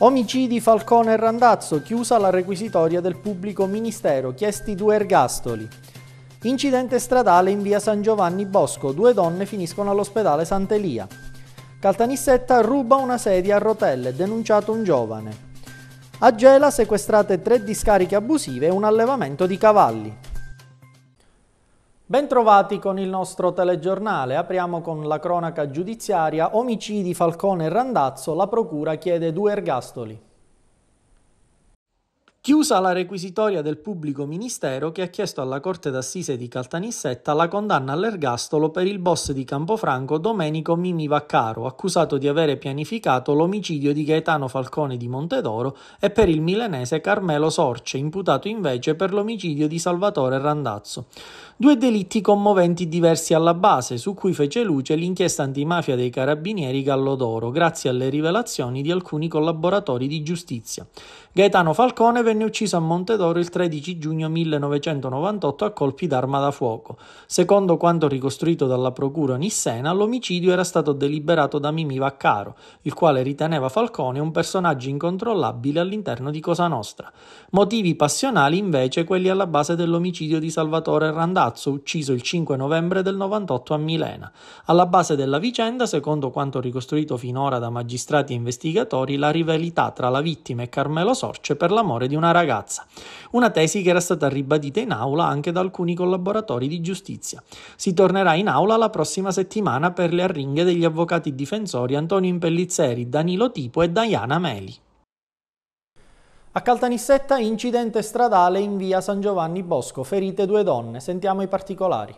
Omicidi Falcone e Randazzo, chiusa la requisitoria del pubblico ministero, chiesti due ergastoli. Incidente stradale in via San Giovanni Bosco, due donne finiscono all'ospedale Sant'Elia. Caltanissetta ruba una sedia a rotelle, denunciato un giovane. A Gela sequestrate tre discariche abusive e un allevamento di cavalli. Bentrovati con il nostro telegiornale. Apriamo con la cronaca giudiziaria. Omicidi Falcone e Randazzo, la procura chiede due ergastoli chiusa la requisitoria del pubblico ministero che ha chiesto alla Corte d'Assise di Caltanissetta la condanna all'ergastolo per il boss di Campofranco Domenico Mimi Vaccaro, accusato di avere pianificato l'omicidio di Gaetano Falcone di Montedoro e per il milanese Carmelo Sorce, imputato invece per l'omicidio di Salvatore Randazzo. Due delitti commoventi diversi alla base, su cui fece luce l'inchiesta antimafia dei carabinieri Gallodoro, grazie alle rivelazioni di alcuni collaboratori di giustizia. Gaetano Falcone venne ucciso a Montedoro il 13 giugno 1998 a colpi d'arma da fuoco. Secondo quanto ricostruito dalla procura Nissena, l'omicidio era stato deliberato da Mimì Vaccaro, il quale riteneva Falcone un personaggio incontrollabile all'interno di Cosa Nostra. Motivi passionali invece quelli alla base dell'omicidio di Salvatore Randazzo, ucciso il 5 novembre del 98 a Milena. Alla base della vicenda, secondo quanto ricostruito finora da magistrati e investigatori, la rivalità tra la vittima e Carmelo Sorce per l'amore di un una ragazza, una tesi che era stata ribadita in aula anche da alcuni collaboratori di giustizia. Si tornerà in aula la prossima settimana per le arringhe degli avvocati difensori Antonio Impellizzeri, Danilo Tipo e Diana Meli. A Caltanissetta incidente stradale in via San Giovanni Bosco, ferite due donne, sentiamo i particolari.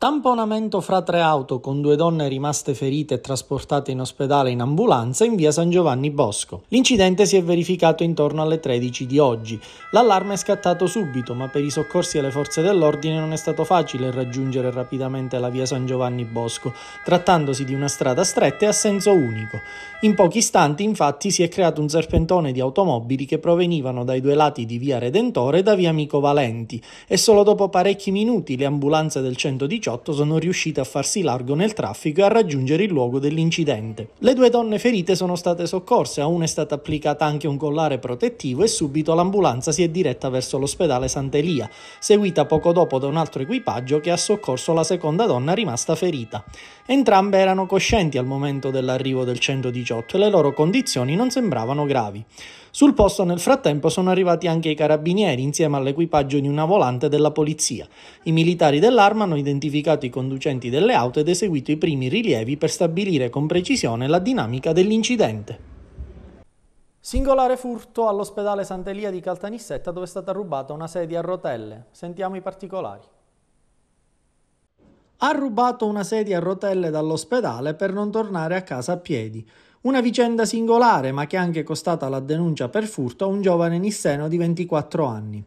Tamponamento fra tre auto con due donne rimaste ferite e trasportate in ospedale in ambulanza in via San Giovanni Bosco. L'incidente si è verificato intorno alle 13 di oggi. L'allarme è scattato subito, ma per i soccorsi e le forze dell'ordine non è stato facile raggiungere rapidamente la via San Giovanni Bosco, trattandosi di una strada stretta e a senso unico. In pochi istanti, infatti, si è creato un serpentone di automobili che provenivano dai due lati di via Redentore e da via Amico Valenti e solo dopo parecchi minuti le ambulanze del 118 poliziotto sono riuscite a farsi largo nel traffico e a raggiungere il luogo dell'incidente. Le due donne ferite sono state soccorse, a una è stata applicata anche un collare protettivo e subito l'ambulanza si è diretta verso l'ospedale Sant'Elia, seguita poco dopo da un altro equipaggio che ha soccorso la seconda donna rimasta ferita. Entrambe erano coscienti al momento dell'arrivo del 118 e le loro condizioni non sembravano gravi. Sul posto nel frattempo sono arrivati anche i carabinieri insieme all'equipaggio di una volante della polizia. I militari dell'arma hanno identificato identificato i conducenti delle auto ed eseguito i primi rilievi per stabilire con precisione la dinamica dell'incidente. Singolare furto all'ospedale Sant'Elia di Caltanissetta dove è stata rubata una sedia a rotelle. Sentiamo i particolari. Ha rubato una sedia a rotelle dall'ospedale per non tornare a casa a piedi. Una vicenda singolare ma che è anche costata la denuncia per furto a un giovane nisseno di 24 anni.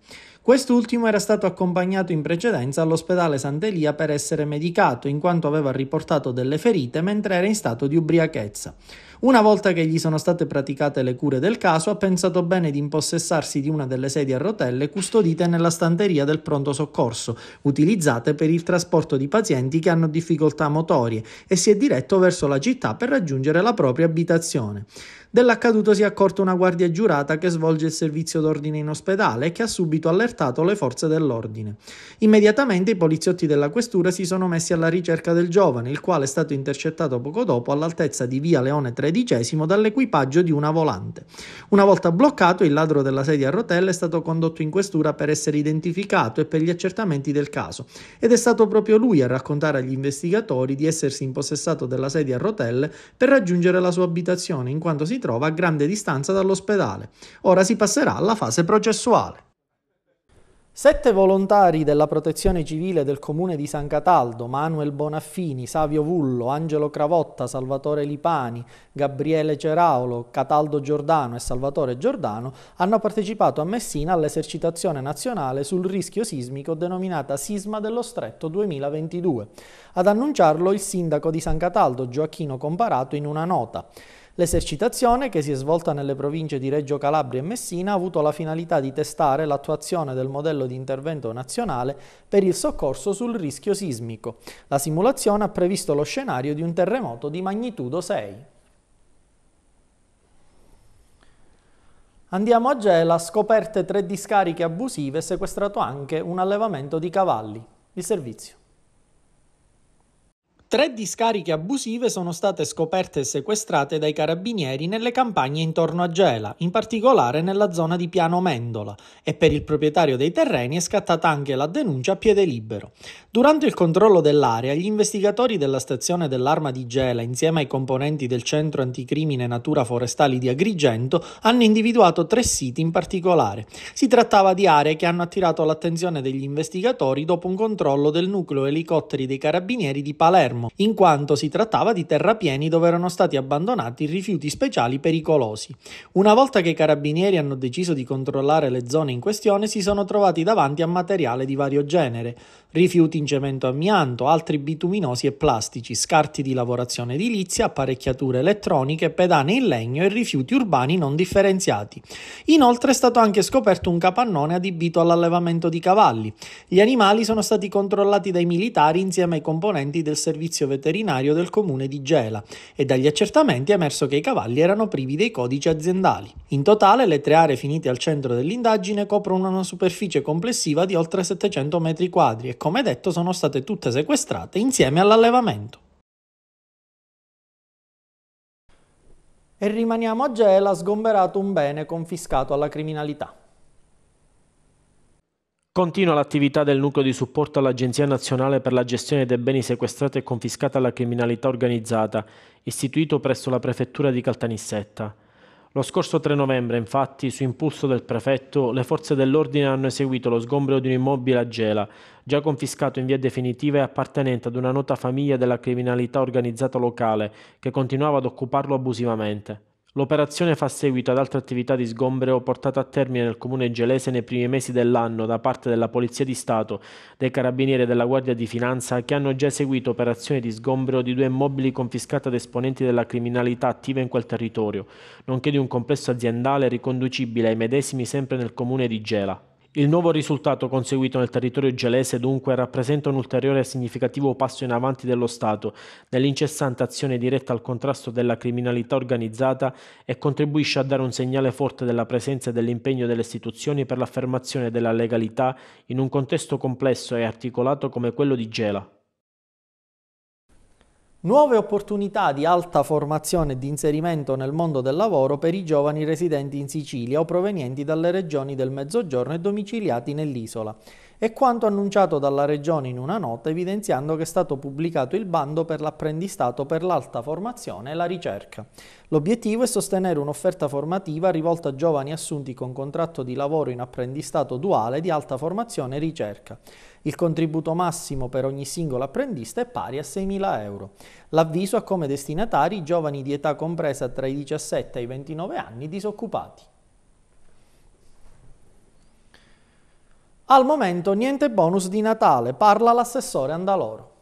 Quest'ultimo era stato accompagnato in precedenza all'ospedale Sant'Elia per essere medicato in quanto aveva riportato delle ferite mentre era in stato di ubriachezza. Una volta che gli sono state praticate le cure del caso, ha pensato bene di impossessarsi di una delle sedie a rotelle custodite nella stanteria del pronto soccorso, utilizzate per il trasporto di pazienti che hanno difficoltà motorie, e si è diretto verso la città per raggiungere la propria abitazione. Dell'accaduto si è accorta una guardia giurata che svolge il servizio d'ordine in ospedale e che ha subito allertato le forze dell'ordine. Immediatamente i poliziotti della questura si sono messi alla ricerca del giovane, il quale è stato intercettato poco dopo all'altezza di via Leone 13 tredicesimo dall'equipaggio di una volante. Una volta bloccato, il ladro della sedia a rotelle è stato condotto in questura per essere identificato e per gli accertamenti del caso ed è stato proprio lui a raccontare agli investigatori di essersi impossessato della sedia a rotelle per raggiungere la sua abitazione in quanto si trova a grande distanza dall'ospedale. Ora si passerà alla fase processuale. Sette volontari della protezione civile del comune di San Cataldo, Manuel Bonaffini, Savio Vullo, Angelo Cravotta, Salvatore Lipani, Gabriele Ceraolo, Cataldo Giordano e Salvatore Giordano, hanno partecipato a Messina all'esercitazione nazionale sul rischio sismico denominata Sisma dello Stretto 2022. Ad annunciarlo il sindaco di San Cataldo, Gioacchino Comparato, in una nota. L'esercitazione, che si è svolta nelle province di Reggio Calabria e Messina, ha avuto la finalità di testare l'attuazione del modello di intervento nazionale per il soccorso sul rischio sismico. La simulazione ha previsto lo scenario di un terremoto di magnitudo 6. Andiamo a Gela, scoperte tre discariche abusive e sequestrato anche un allevamento di cavalli. Il servizio. Tre discariche abusive sono state scoperte e sequestrate dai carabinieri nelle campagne intorno a Gela, in particolare nella zona di Piano Mendola, e per il proprietario dei terreni è scattata anche la denuncia a piede libero. Durante il controllo dell'area, gli investigatori della stazione dell'Arma di Gela, insieme ai componenti del Centro Anticrimine Natura Forestali di Agrigento, hanno individuato tre siti in particolare. Si trattava di aree che hanno attirato l'attenzione degli investigatori dopo un controllo del nucleo elicotteri dei carabinieri di Palermo Palermo, in quanto si trattava di terrapieni dove erano stati abbandonati rifiuti speciali pericolosi. Una volta che i carabinieri hanno deciso di controllare le zone in questione, si sono trovati davanti a materiale di vario genere, rifiuti in cemento amianto, altri bituminosi e plastici, scarti di lavorazione edilizia, apparecchiature elettroniche, pedane in legno e rifiuti urbani non differenziati. Inoltre è stato anche scoperto un capannone adibito all'allevamento di cavalli. Gli animali sono stati controllati dai militari insieme ai componenti del servizio servizio veterinario del comune di Gela e dagli accertamenti è emerso che i cavalli erano privi dei codici aziendali. In totale le tre aree finite al centro dell'indagine coprono una superficie complessiva di oltre 700 metri quadri e come detto sono state tutte sequestrate insieme all'allevamento. E rimaniamo a Gela sgomberato un bene confiscato alla criminalità. Continua l'attività del nucleo di supporto all'Agenzia Nazionale per la gestione dei beni sequestrati e confiscati alla criminalità organizzata, istituito presso la prefettura di Caltanissetta. Lo scorso 3 novembre, infatti, su impulso del prefetto, le forze dell'ordine hanno eseguito lo sgombro di un immobile a Gela, già confiscato in via definitiva e appartenente ad una nota famiglia della criminalità organizzata locale, che continuava ad occuparlo abusivamente. L'operazione fa seguito ad altre attività di sgombrero portate a termine nel comune gelese nei primi mesi dell'anno da parte della Polizia di Stato, dei Carabinieri e della Guardia di Finanza che hanno già eseguito operazioni di sgombero di due immobili confiscati ad esponenti della criminalità attiva in quel territorio, nonché di un complesso aziendale riconducibile ai medesimi sempre nel comune di Gela. Il nuovo risultato conseguito nel territorio gelese dunque rappresenta un ulteriore e significativo passo in avanti dello Stato nell'incessante azione diretta al contrasto della criminalità organizzata e contribuisce a dare un segnale forte della presenza e dell'impegno delle istituzioni per l'affermazione della legalità in un contesto complesso e articolato come quello di Gela. Nuove opportunità di alta formazione e di inserimento nel mondo del lavoro per i giovani residenti in Sicilia o provenienti dalle regioni del Mezzogiorno e domiciliati nell'isola è quanto annunciato dalla Regione in una nota evidenziando che è stato pubblicato il bando per l'apprendistato per l'alta formazione e la ricerca. L'obiettivo è sostenere un'offerta formativa rivolta a giovani assunti con contratto di lavoro in apprendistato duale di alta formazione e ricerca. Il contributo massimo per ogni singolo apprendista è pari a 6.000 euro. L'avviso ha come destinatari giovani di età compresa tra i 17 e i 29 anni disoccupati. Al momento niente bonus di Natale, parla l'assessore Andaloro.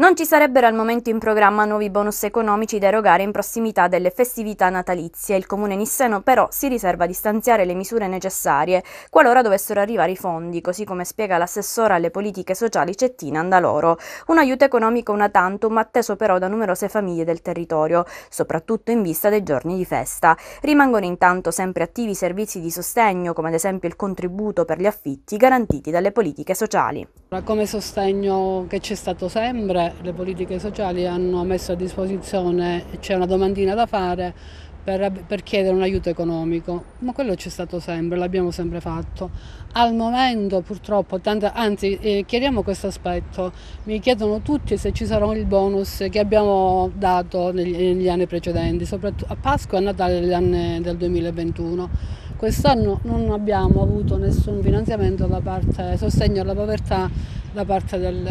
Non ci sarebbero al momento in programma nuovi bonus economici da erogare in prossimità delle festività natalizie. Il comune nisseno però si riserva di stanziare le misure necessarie qualora dovessero arrivare i fondi, così come spiega l'assessora alle politiche sociali Cettina Andaloro. Un aiuto economico una tantum atteso però da numerose famiglie del territorio, soprattutto in vista dei giorni di festa. Rimangono intanto sempre attivi servizi di sostegno, come ad esempio il contributo per gli affitti garantiti dalle politiche sociali. Come sostegno che c'è stato sempre le politiche sociali hanno messo a disposizione, c'è una domandina da fare per, per chiedere un aiuto economico, ma quello c'è stato sempre, l'abbiamo sempre fatto. Al momento purtroppo, tante, anzi eh, chiariamo questo aspetto, mi chiedono tutti se ci sarà il bonus che abbiamo dato negli, negli anni precedenti, soprattutto a Pasqua e a Natale degli anni del 2021 quest'anno non abbiamo avuto nessun finanziamento da parte, sostegno alla povertà da parte del,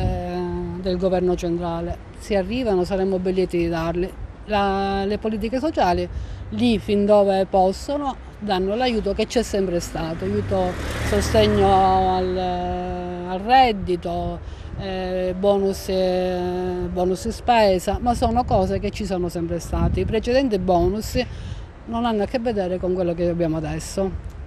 del governo centrale. Se arrivano saremmo ben lieti di darli. La, le politiche sociali lì fin dove possono danno l'aiuto che c'è sempre stato, aiuto, sostegno al, al reddito, eh, bonus, eh, bonus spesa, ma sono cose che ci sono sempre state. I precedenti bonus non hanno a che vedere con quello che abbiamo adesso.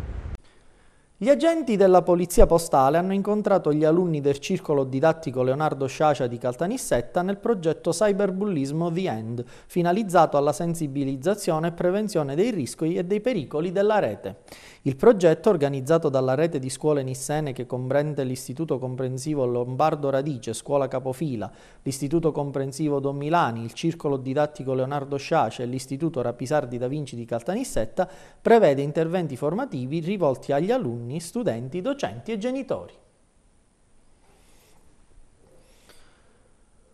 Gli agenti della Polizia Postale hanno incontrato gli alunni del circolo didattico Leonardo Sciacia di Caltanissetta nel progetto Cyberbullismo The End, finalizzato alla sensibilizzazione e prevenzione dei rischi e dei pericoli della rete. Il progetto, organizzato dalla rete di scuole nissene che comprende l'Istituto Comprensivo Lombardo Radice, Scuola Capofila, l'Istituto Comprensivo Don Milani, il circolo didattico Leonardo Sciacia e l'Istituto Rapisardi da Vinci di Caltanissetta, prevede interventi formativi rivolti agli alunni alunni, studenti, docenti e genitori.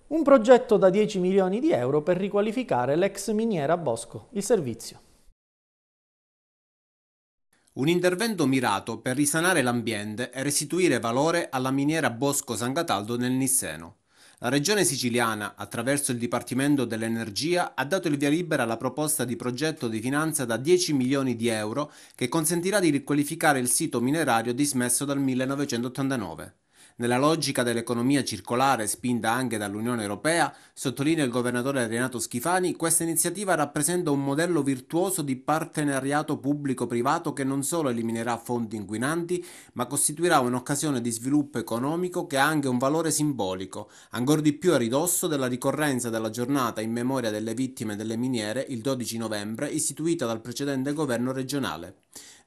Un progetto da 10 milioni di euro per riqualificare l'ex miniera Bosco, il servizio. Un intervento mirato per risanare l'ambiente e restituire valore alla miniera Bosco San Cataldo nel Nisseno. La Regione Siciliana, attraverso il Dipartimento dell'Energia, ha dato il via libera alla proposta di progetto di finanza da 10 milioni di euro che consentirà di riqualificare il sito minerario dismesso dal 1989. Nella logica dell'economia circolare spinta anche dall'Unione Europea, sottolinea il governatore Renato Schifani, questa iniziativa rappresenta un modello virtuoso di partenariato pubblico-privato che non solo eliminerà fonti inquinanti, ma costituirà un'occasione di sviluppo economico che ha anche un valore simbolico, ancor di più a ridosso della ricorrenza della giornata in memoria delle vittime delle miniere il 12 novembre, istituita dal precedente governo regionale.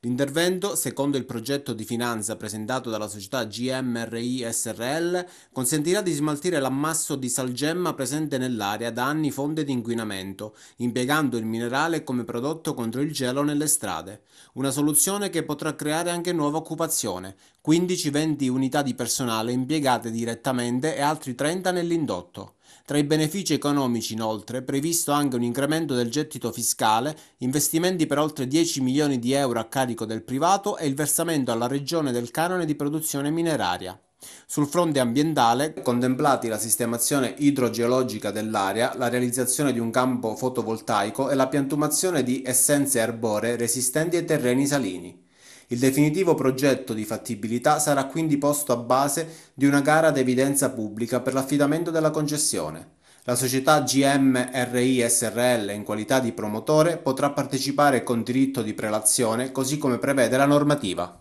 L'intervento, secondo il progetto di finanza presentato dalla società GMRI SRL, consentirà di smaltire l'ammasso di salgemma presente nell'area da anni fonte di inquinamento, impiegando il minerale come prodotto contro il gelo nelle strade. Una soluzione che potrà creare anche nuova occupazione, 15-20 unità di personale impiegate direttamente e altri 30 nell'indotto. Tra i benefici economici, inoltre, è previsto anche un incremento del gettito fiscale, investimenti per oltre 10 milioni di euro a carico del privato e il versamento alla regione del canone di produzione mineraria. Sul fronte ambientale, contemplati la sistemazione idrogeologica dell'area, la realizzazione di un campo fotovoltaico e la piantumazione di essenze arboree resistenti ai terreni salini. Il definitivo progetto di fattibilità sarà quindi posto a base di una gara ad evidenza pubblica per l'affidamento della concessione. La società GMRI SRL in qualità di promotore potrà partecipare con diritto di prelazione così come prevede la normativa.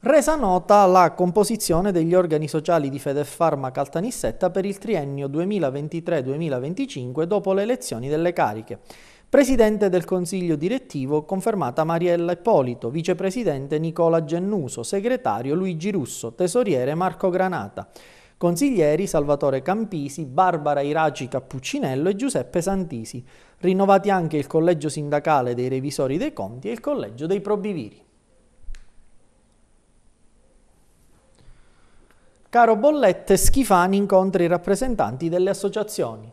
Resa nota la composizione degli organi sociali di Federfarma Caltanissetta per il triennio 2023-2025 dopo le elezioni delle cariche. Presidente del Consiglio direttivo confermata Mariella Ippolito, vicepresidente Nicola Gennuso, segretario Luigi Russo, tesoriere Marco Granata. Consiglieri Salvatore Campisi, Barbara Iraci Cappuccinello e Giuseppe Santisi. Rinnovati anche il collegio sindacale dei revisori dei conti e il collegio dei probiviri. Caro Bollette, Schifani incontra i rappresentanti delle associazioni.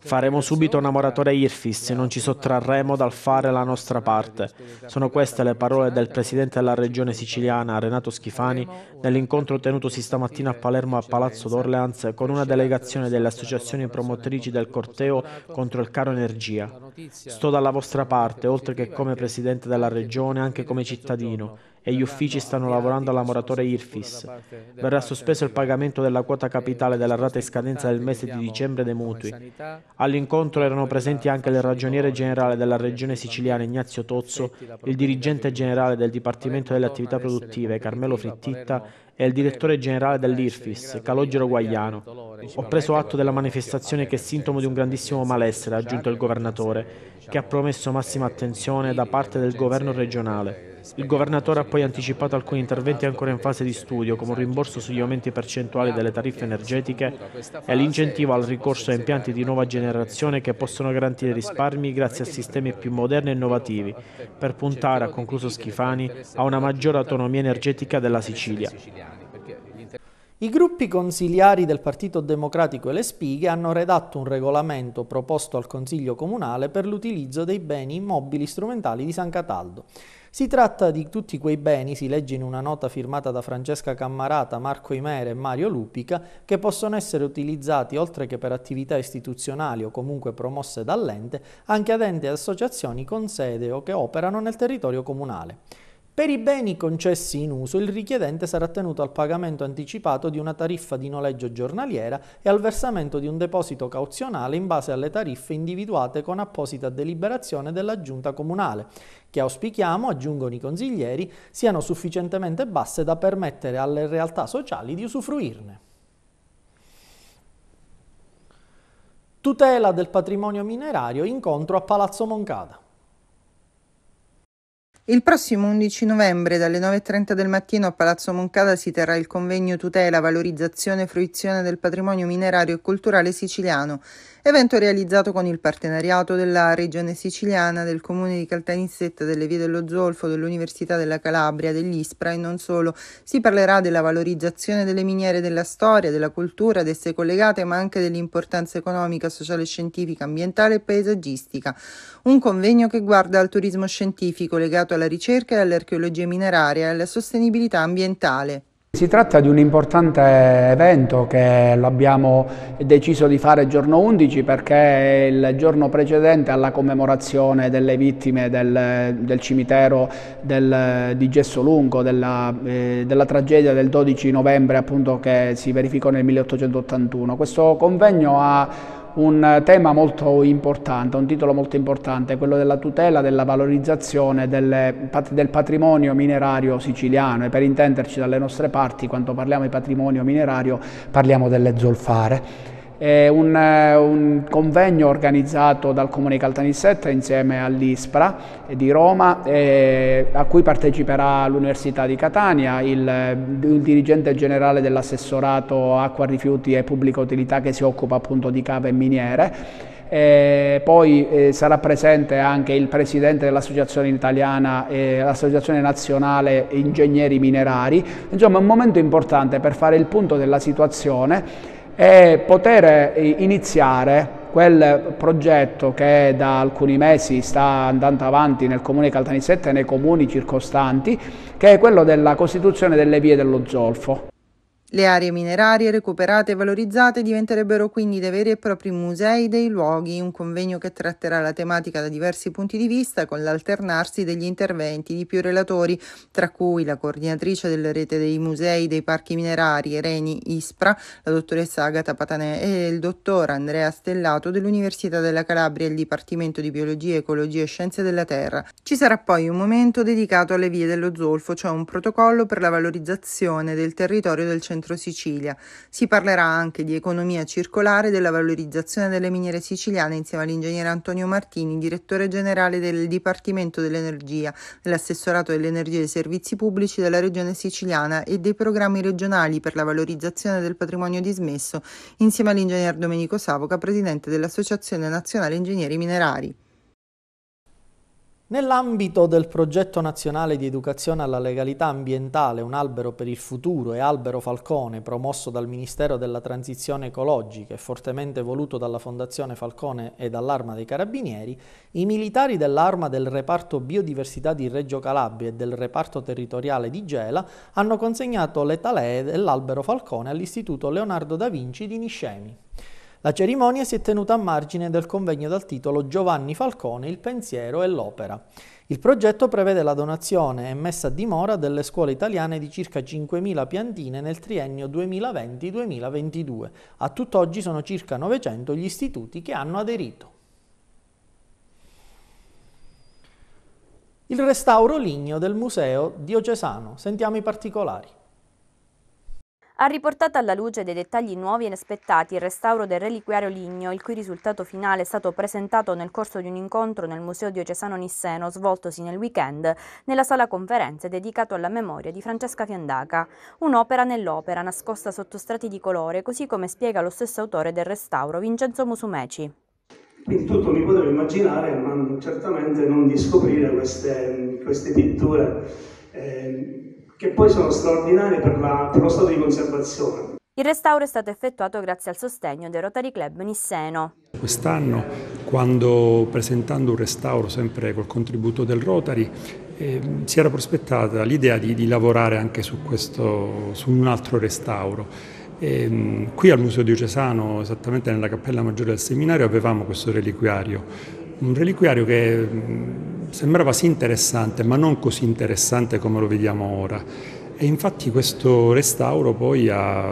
Faremo subito una moratoria IRFIS, non ci sottrarremo dal fare la nostra parte. Sono queste le parole del presidente della regione siciliana Renato Schifani nell'incontro tenutosi stamattina a Palermo a Palazzo d'Orleans con una delegazione delle associazioni promotrici del corteo contro il caro energia. Sto dalla vostra parte, oltre che come presidente della regione, anche come cittadino e gli uffici stanno lavorando alla moratoria IRFIS. Verrà sospeso il pagamento della quota capitale della rata in scadenza del mese di dicembre dei mutui. All'incontro erano presenti anche il ragioniere generale della regione siciliana Ignazio Tozzo, il dirigente generale del Dipartimento delle attività produttive Carmelo Frittitta e il direttore generale dell'IRFIS, Calogero Guagliano. Ho preso atto della manifestazione che è sintomo di un grandissimo malessere, ha aggiunto il governatore, che ha promesso massima attenzione da parte del governo regionale. Il governatore ha poi anticipato alcuni interventi ancora in fase di studio, come un rimborso sugli aumenti percentuali delle tariffe energetiche e l'incentivo al ricorso a impianti di nuova generazione che possono garantire risparmi grazie a sistemi più moderni e innovativi, per puntare, ha concluso Schifani, a una maggiore autonomia energetica della Sicilia. I gruppi consiliari del Partito Democratico e le Spighe hanno redatto un regolamento proposto al Consiglio Comunale per l'utilizzo dei beni immobili strumentali di San Cataldo. Si tratta di tutti quei beni, si legge in una nota firmata da Francesca Cammarata, Marco Imere e Mario Lupica, che possono essere utilizzati oltre che per attività istituzionali o comunque promosse dall'ente, anche ad enti e associazioni con sede o che operano nel territorio comunale. Per i beni concessi in uso il richiedente sarà tenuto al pagamento anticipato di una tariffa di noleggio giornaliera e al versamento di un deposito cauzionale in base alle tariffe individuate con apposita deliberazione della Giunta Comunale, che auspichiamo, aggiungono i consiglieri, siano sufficientemente basse da permettere alle realtà sociali di usufruirne. Tutela del patrimonio minerario incontro a Palazzo Moncada. Il prossimo 11 novembre dalle 9.30 del mattino a Palazzo Moncada si terrà il convegno tutela, valorizzazione e fruizione del patrimonio minerario e culturale siciliano Evento realizzato con il partenariato della Regione Siciliana, del Comune di Caltanissetta, delle Vie dello Zolfo, dell'Università della Calabria, dell'Ispra e non solo. Si parlerà della valorizzazione delle miniere della storia, della cultura, ad esse collegate, ma anche dell'importanza economica, sociale, scientifica, ambientale e paesaggistica. Un convegno che guarda al turismo scientifico legato alla ricerca e all'archeologia mineraria e alla sostenibilità ambientale. Si tratta di un importante evento che l'abbiamo deciso di fare giorno 11 perché è il giorno precedente alla commemorazione delle vittime del, del cimitero del, di Gessolungo, della, eh, della, tragedia del 12 novembre appunto, che si verificò nel 1881. Questo convegno ha un tema molto importante, un titolo molto importante, quello della tutela, della valorizzazione delle, del patrimonio minerario siciliano e per intenderci dalle nostre parti quando parliamo di patrimonio minerario parliamo delle zolfare è un, eh, un, convegno organizzato dal Comune di Caltanissetta insieme all'ISPRA di Roma eh, a cui parteciperà l'Università di Catania, il, il dirigente generale dell'assessorato acqua, rifiuti e pubblica utilità che si occupa appunto di cave e miniere. Eh, poi eh, sarà presente anche il presidente dell'associazione italiana, eh, l'associazione nazionale ingegneri minerari, insomma è un momento importante per fare il punto della situazione e poter iniziare quel progetto che da alcuni mesi sta andando avanti nel comune di Caltanissetta e nei comuni circostanti, che è quello della costituzione delle vie dello zolfo. Le aree minerarie recuperate e valorizzate diventerebbero quindi dei veri e propri musei dei luoghi, un convegno che tratterà la tematica da diversi punti di vista con l'alternarsi degli interventi di più relatori, tra cui la coordinatrice della rete dei musei dei parchi minerari Reni Ispra, la dottoressa Agata Patanè e il dottor Andrea Stellato dell'Università della Calabria e il Dipartimento di Biologia, Ecologia e Scienze della Terra. Ci sarà poi un momento dedicato alle vie dello zolfo, cioè un protocollo per la valorizzazione del territorio del centro centro Sicilia. Si parlerà anche di economia circolare e della valorizzazione delle miniere siciliane insieme all'ingegnere Antonio Martini, direttore generale del Dipartimento dell'Energia, dell'assessorato dell'Energia e dei Servizi Pubblici della Regione Siciliana e dei programmi regionali per la valorizzazione del patrimonio dismesso, insieme all'ingegner Domenico Savoca, presidente dell'Associazione Nazionale Ingegneri Minerari. Nell'ambito del progetto nazionale di educazione alla legalità ambientale Un albero per il futuro e Albero Falcone, promosso dal Ministero della Transizione Ecologica e fortemente voluto dalla Fondazione Falcone e dall'Arma dei Carabinieri, i militari dell'Arma del reparto Biodiversità di Reggio Calabria e del reparto territoriale di Gela hanno consegnato le talee dell'Albero Falcone all'Istituto Leonardo da Vinci di Niscemi. La cerimonia si è tenuta a margine del convegno dal titolo Giovanni Falcone, il pensiero e l'opera. Il progetto prevede la donazione e messa a dimora delle scuole italiane di circa 5.000 piantine nel triennio 2020-2022. A tutt'oggi sono circa 900 gli istituti che hanno aderito. Il restauro ligneo del Museo Diocesano. Sentiamo i particolari ha riportato alla luce dei dettagli nuovi e inaspettati il restauro del reliquiario ligneo, il cui risultato finale è stato presentato nel corso di un incontro nel Museo Diocesano Nisseno svoltosi nel weekend nella sala conferenze dedicato alla memoria di Francesca Fiandaca. Un'opera nell'opera, nascosta sotto strati di colore, così come spiega lo stesso autore del restauro, Vincenzo Musumeci. Quindi tutto mi potevo immaginare, ma certamente non di scoprire queste, queste pitture. Eh, che poi sono straordinarie per, la, per lo stato di conservazione. Il restauro è stato effettuato grazie al sostegno del Rotary Club Nisseno. Quest'anno, quando presentando un restauro sempre col contributo del Rotary, eh, si era prospettata l'idea di, di, lavorare anche su, questo, su un altro restauro. E, ehm, qui al Museo Diocesano, esattamente nella Cappella Maggiore del Seminario, avevamo questo reliquiario, un reliquiario che ehm, sembrava sì interessante, ma non così interessante come lo vediamo ora. E infatti questo restauro poi ha,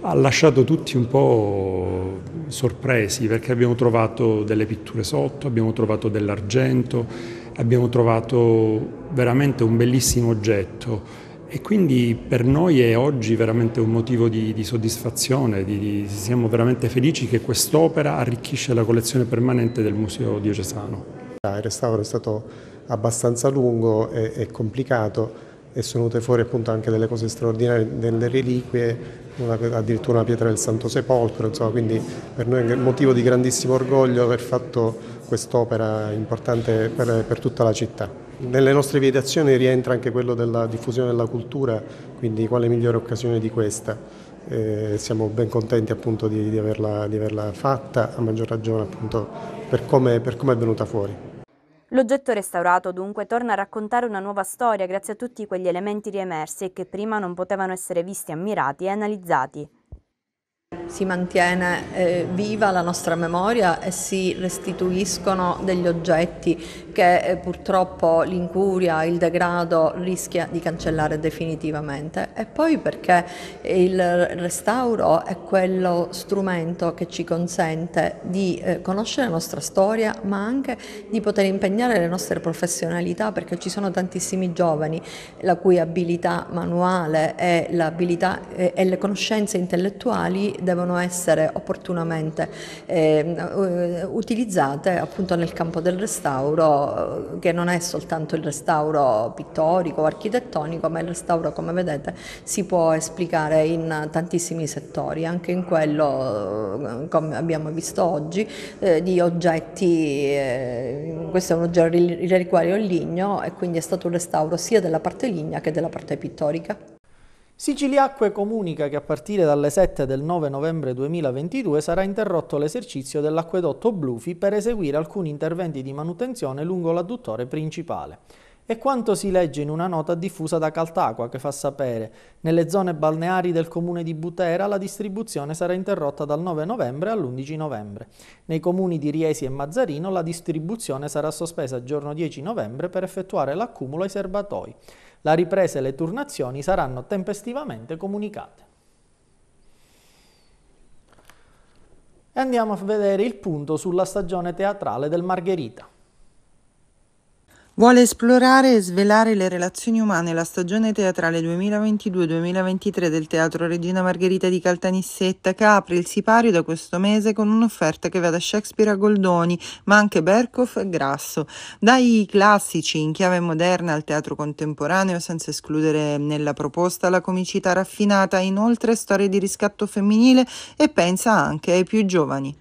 ha, lasciato tutti un po' sorpresi perché abbiamo trovato delle pitture sotto, abbiamo trovato dell'argento, abbiamo trovato veramente un bellissimo oggetto e quindi per noi è oggi veramente un motivo di, di soddisfazione, di, di, siamo veramente felici che quest'opera arricchisce la collezione permanente del Museo Diocesano. Il restauro è stato abbastanza lungo e, e complicato e sono venute fuori appunto anche delle cose straordinarie, delle reliquie, una, addirittura una pietra del Santo Sepolcro, insomma, quindi per noi è un motivo di grandissimo orgoglio aver fatto quest'opera importante per, per, tutta la città. Nelle nostre vietazioni rientra anche quello della diffusione della cultura, quindi quale migliore occasione di questa. Eh, siamo ben contenti appunto di, di, averla, di, averla, fatta, a maggior ragione appunto per come, per come è venuta fuori. L'oggetto restaurato dunque torna a raccontare una nuova storia grazie a tutti quegli elementi riemersi e che prima non potevano essere visti, ammirati e analizzati. Si mantiene eh, viva la nostra memoria e si restituiscono degli oggetti che eh, purtroppo l'incuria, il degrado rischia di cancellare definitivamente. E poi perché il restauro è quello strumento che ci consente di eh, conoscere la nostra storia ma anche di poter impegnare le nostre professionalità perché ci sono tantissimi giovani la cui abilità manuale e, eh, e le conoscenze intellettuali devono essere opportunamente eh, utilizzate appunto nel campo del restauro, eh, che non è soltanto il restauro pittorico o architettonico, ma il restauro, come vedete, si può esplicare in tantissimi settori, anche in quello, eh, come abbiamo visto oggi, eh, di oggetti, eh, questo è un oggetto reliquario in ligno e quindi è stato un restauro sia della parte lignea che della parte pittorica. Siciliacque comunica che a partire dalle 7 del 9 novembre 2022 sarà interrotto l'esercizio dell'acquedotto Blufi per eseguire alcuni interventi di manutenzione lungo l'adduttore principale. E quanto si legge in una nota diffusa da Caltacqua che fa sapere nelle zone balneari del comune di Butera la distribuzione sarà interrotta dal 9 novembre all'11 novembre. Nei comuni di Riesi e Mazzarino la distribuzione sarà sospesa il giorno 10 novembre per effettuare l'accumulo ai serbatoi. La ripresa e le turnazioni saranno tempestivamente comunicate. E andiamo a vedere il punto sulla stagione teatrale del Margherita. Vuole esplorare e svelare le relazioni umane la stagione teatrale 2022-2023 del Teatro Regina Margherita di Caltanissetta che apre il sipario da questo mese con un'offerta che va da Shakespeare a Goldoni, ma anche Berkoff e Grasso. Dai classici in chiave moderna al teatro contemporaneo, senza escludere nella proposta la comicità raffinata, inoltre storie di riscatto femminile e pensa anche ai più giovani.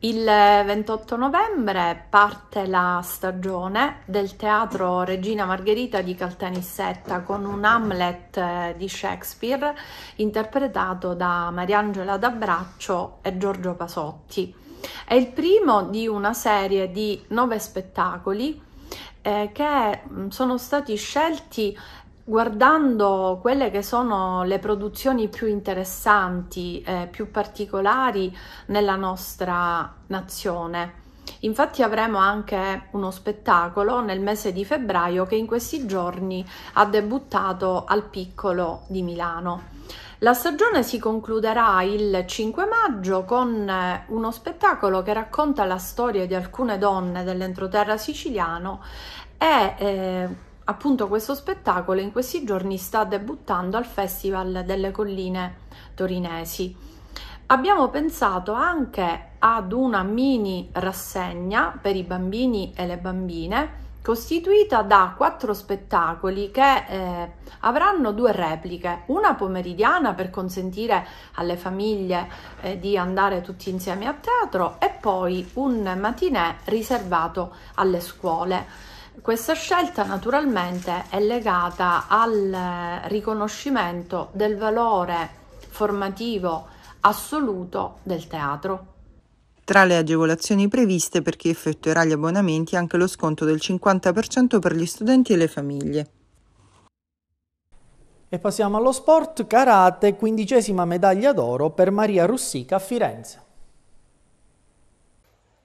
Il 28 novembre parte la stagione del teatro Regina Margherita di Caltanissetta con un Hamlet eh, di Shakespeare interpretato da Mariangela D'Abraccio e Giorgio Pasotti. È il primo di una serie di nove spettacoli eh, che mm, sono stati scelti guardando quelle che sono le produzioni più interessanti, eh, più particolari nella nostra nazione. Infatti avremo anche uno spettacolo nel mese di febbraio che in questi giorni ha debuttato al Piccolo di Milano. La stagione si concluderà il 5 maggio con eh, uno spettacolo che racconta la storia di alcune donne dell'entroterra siciliano e eh, appunto questo spettacolo in questi giorni sta debuttando al Festival delle Colline torinesi. Abbiamo pensato anche ad una mini rassegna per i bambini e le bambine costituita da quattro spettacoli che eh, avranno due repliche, una pomeridiana per consentire alle famiglie eh, di andare tutti insieme a teatro e poi un matinè riservato alle scuole. Questa scelta naturalmente è legata al eh, riconoscimento del valore formativo assoluto del teatro. Tra le agevolazioni previste per chi effettuerà gli abbonamenti anche lo sconto del 50% per gli studenti e le famiglie. E passiamo allo sport, karate, quindicesima medaglia d'oro per Maria Russica a Firenze.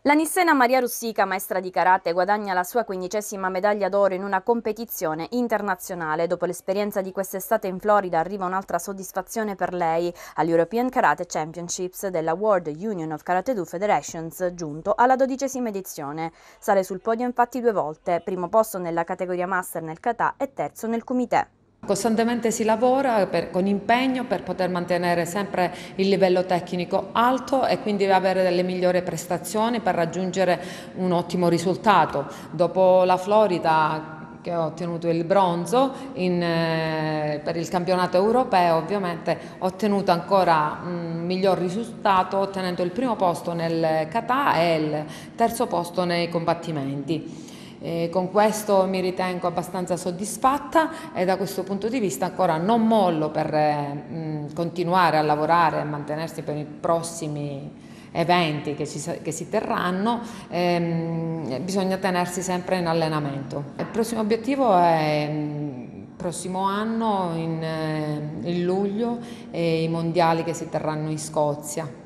La nissena Maria Russica, maestra di karate, guadagna la sua quindicesima medaglia d'oro in una competizione internazionale. Dopo l'esperienza di quest'estate in Florida arriva un'altra soddisfazione per lei all'European Karate Championships della World Union of Karate Do Federations, giunto alla dodicesima edizione. Sale sul podio infatti due volte, primo posto nella categoria master nel kata e terzo nel comité. Costantemente si lavora per, con impegno per poter mantenere sempre il livello tecnico alto e quindi avere delle migliori prestazioni per raggiungere un ottimo risultato. Dopo la Florida che ho ottenuto il bronzo in, eh, per il campionato europeo, ovviamente ho ottenuto ancora un miglior risultato ottenendo il primo posto nel Qatar e il terzo posto nei combattimenti. Eh, con questo mi ritengo abbastanza soddisfatta e da questo punto di vista ancora non mollo per eh, mh, continuare a lavorare e mantenersi per i prossimi eventi che, ci, che si terranno, ehm, bisogna tenersi sempre in allenamento. Il prossimo obiettivo è prossimo anno, in, eh, in luglio, eh, i mondiali che si terranno in Scozia.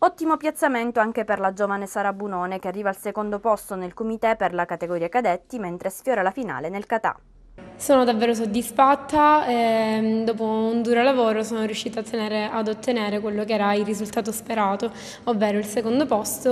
Ottimo piazzamento anche per la giovane Sara Bunone che arriva al secondo posto nel comité per la categoria cadetti mentre sfiora la finale nel Catà. Sono davvero soddisfatta, e ehm, dopo un duro lavoro sono riuscita tenere, ad ottenere quello che era il risultato sperato, ovvero il secondo posto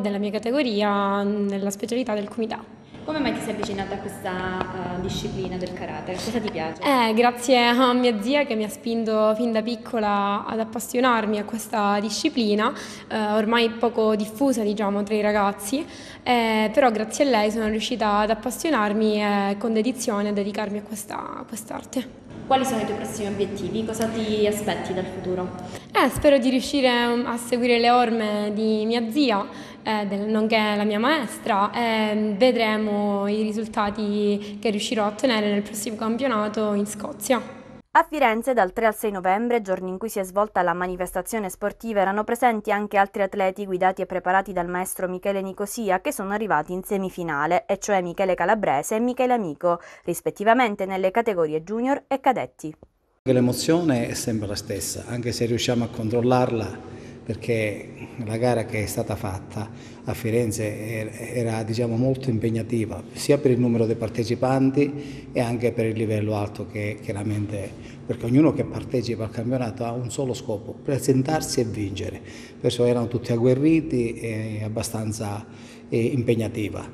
della mia categoria nella specialità del comitato. Come mai ti sei avvicinata a questa uh, disciplina del karate? Cosa ti piace? Eh, grazie a mia zia che mi ha spinto fin da piccola ad appassionarmi a questa disciplina, eh, ormai poco diffusa diciamo tra i ragazzi, eh, però grazie a lei sono riuscita ad appassionarmi e con dedizione a dedicarmi a, questa, quest'arte. Quali sono i tuoi prossimi obiettivi? Cosa ti aspetti dal futuro? Eh, spero di riuscire mm, a seguire le orme di mia zia eh, del, nonché la mia maestra. Eh, vedremo i risultati che riuscirò a ottenere nel prossimo campionato in Scozia. A Firenze dal 3 al 6 novembre, giorni in cui si è svolta la manifestazione sportiva, erano presenti anche altri atleti guidati e preparati dal maestro Michele Nicosia che sono arrivati in semifinale, e cioè Michele Calabrese e Michele Amico, rispettivamente nelle categorie junior e cadetti. L'emozione è sempre la stessa, anche se riusciamo a controllarla perché la gara che è stata fatta a Firenze er-, era diciamo, molto impegnativa sia per il numero dei partecipanti e anche per il livello alto che chiaramente perché ognuno che partecipa al campionato ha un solo scopo, presentarsi e vincere. Perciò erano tutti agguerriti e abbastanza eh, impegnativa.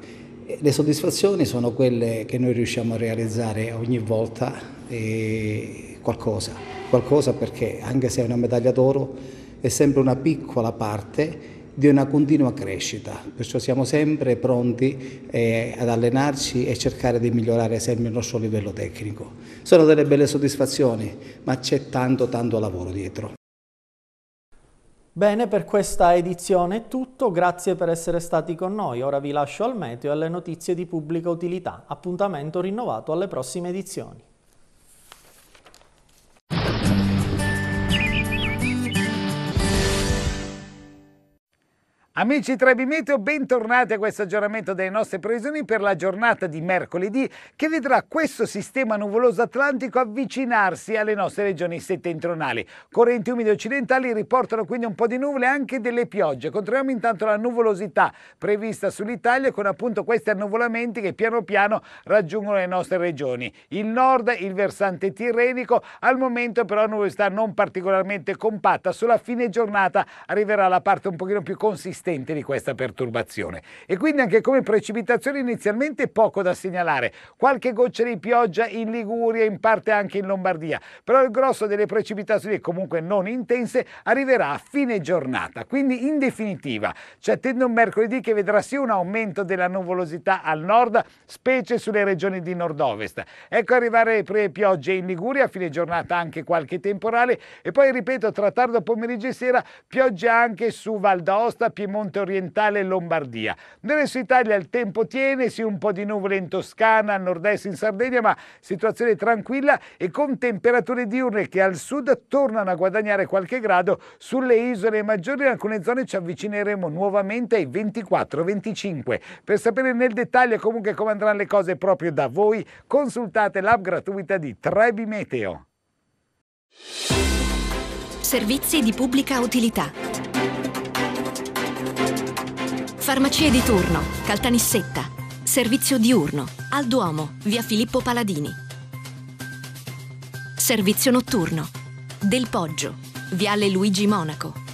Le soddisfazioni sono quelle che noi riusciamo a realizzare ogni volta eh, qualcosa, qualcosa perché anche se è una medaglia d'oro è sempre una piccola parte di una continua crescita, perciò siamo sempre pronti eh, ad allenarci e cercare di migliorare sempre il nostro livello tecnico. Sono delle belle soddisfazioni, ma c'è tanto tanto lavoro dietro. Bene, per questa edizione è tutto, grazie per essere stati con noi. Ora vi lascio al meteo e alle notizie di pubblica utilità. Appuntamento rinnovato alle prossime edizioni. Amici Trebi Meteo, bentornati a questo aggiornamento delle nostre previsioni per la giornata di mercoledì che vedrà questo sistema nuvoloso atlantico avvicinarsi alle nostre regioni settentrionali. Correnti umide occidentali riportano quindi un po' di nuvole e anche delle piogge. Controlliamo intanto la nuvolosità prevista sull'Italia con appunto questi annuvolamenti che piano piano raggiungono le nostre regioni. Il nord, il versante tirrenico, al momento però nuvolosità non particolarmente compatta. Sulla fine giornata arriverà la parte un pochino più consistente esistente di questa perturbazione. E quindi anche come precipitazione inizialmente poco da segnalare, qualche goccia di pioggia in Liguria, in parte anche in Lombardia, però il grosso delle precipitazioni comunque non intense arriverà a fine giornata, quindi in definitiva ci attende un mercoledì che vedrà sì un aumento della nuvolosità al nord, specie sulle regioni di nord-ovest. Ecco arrivare le prime piogge in Liguria, a fine giornata anche qualche temporale e poi ripeto tra tardo pomeriggio e sera piogge anche su Val d'Aosta, Piemonte Piemonte orientale e Lombardia. Nel resto Italia il tempo tiene, sì un po' di nuvole in Toscana, a nord-est in Sardegna, ma situazione tranquilla e con temperature diurne che al sud tornano a guadagnare qualche grado. Sulle isole maggiori in alcune zone ci avvicineremo nuovamente ai 24-25. Per sapere nel dettaglio comunque come andranno le cose proprio da voi, consultate l'app gratuita di Trebi Meteo. Servizi di pubblica utilità Farmacie di turno, Caltanissetta, servizio diurno, al Duomo, via Filippo Paladini. Servizio notturno, Del Poggio, viale Luigi Monaco.